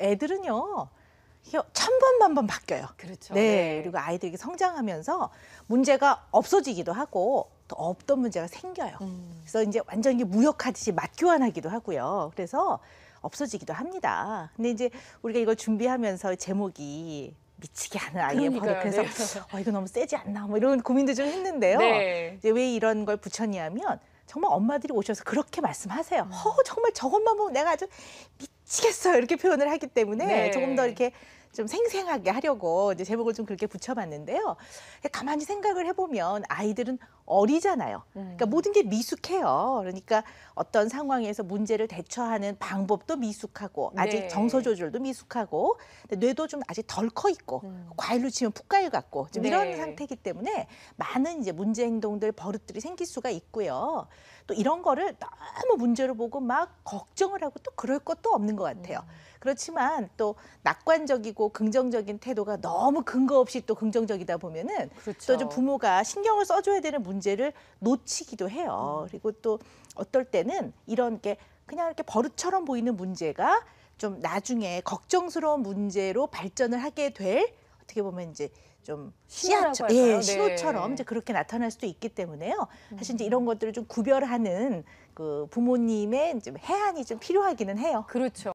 애들은요. 천번 만번 바뀌어요. 그렇죠. 네. 네. 그리고 아이들이 성장하면서 문제가 없어지기도 하고 또 없던 문제가 생겨요. 음. 그래서 이제 완전히 무역하듯이 맞교환하기도 하고요. 그래서 없어지기도 합니다. 근데 이제 우리가 이걸 준비하면서 제목이 미치게 하는 아이의 바로 그래서 네. 어, 이거 너무 세지 않나 뭐 이런 고민도 좀 했는데요. 네. 이제 왜 이런 걸 붙였냐면 정말 엄마들이 오셔서 그렇게 말씀하세요. 음. 허, 정말 저것만 보면 내가 아주 미 미치겠어요 이렇게 표현을 하기 때문에 네. 조금 더 이렇게 좀 생생하게 하려고 이제 제목을 좀 그렇게 붙여봤는데요. 가만히 생각을 해보면 아이들은 어리잖아요. 음. 그러니까 모든 게 미숙해요. 그러니까 어떤 상황에서 문제를 대처하는 방법도 미숙하고 아직 네. 정서 조절도 미숙하고 뇌도 좀 아직 덜 커 있고 음. 과일로 치면 풋과일 같고 좀 이런 네. 상태이기 때문에 많은 이제 문제 행동들 버릇들이 생길 수가 있고요. 또 이런 거를 너무 문제로 보고 막 걱정을 하고 또 그럴 것도 없는 것 같아요. 음. 그렇지만 또 낙관적이고 긍정적인 태도가 너무 근거 없이 또 긍정적이다 보면은 그렇죠. 또좀 부모가 신경을 써줘야 되는 문제를 놓치기도 해요. 음. 그리고 또 어떨 때는 이런 게 그냥 이렇게 버릇처럼 보이는 문제가 좀 나중에 걱정스러운 문제로 발전을 하게 될 어떻게 보면 이제 좀 씨앗처럼 예, 신호처럼 네. 이제 그렇게 나타날 수도 있기 때문에요. 사실 이제 음. 이런 것들을 좀 구별하는 그 부모님의 이제 해안이 좀 필요하기는 해요. 그렇죠.